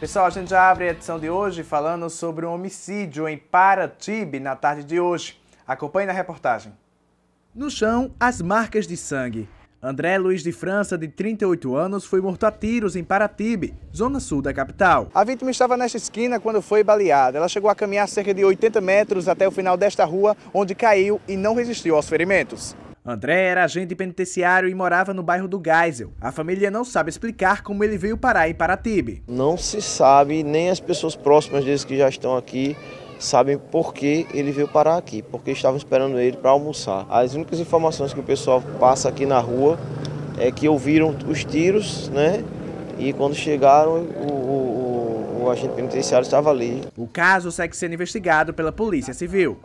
Pessoal, a gente já abre a edição de hoje falando sobre um homicídio em Paratybe na tarde de hoje. Acompanhe na reportagem. No chão, as marcas de sangue. André Luiz de França, de 38 anos, foi morto a tiros em Paratybe, zona sul da capital. A vítima estava nesta esquina quando foi baleada. Ela chegou a caminhar cerca de 80 metros até o final desta rua, onde caiu e não resistiu aos ferimentos. André era agente penitenciário e morava no bairro do Geisel. A família não sabe explicar como ele veio parar em Paratibe. Não se sabe, nem as pessoas próximas deles que já estão aqui sabem por que ele veio parar aqui, porque estavam esperando ele para almoçar. As únicas informações que o pessoal passa aqui na rua é que ouviram os tiros, né? E quando chegaram, o, o, o agente penitenciário estava ali. O caso segue sendo investigado pela Polícia Civil.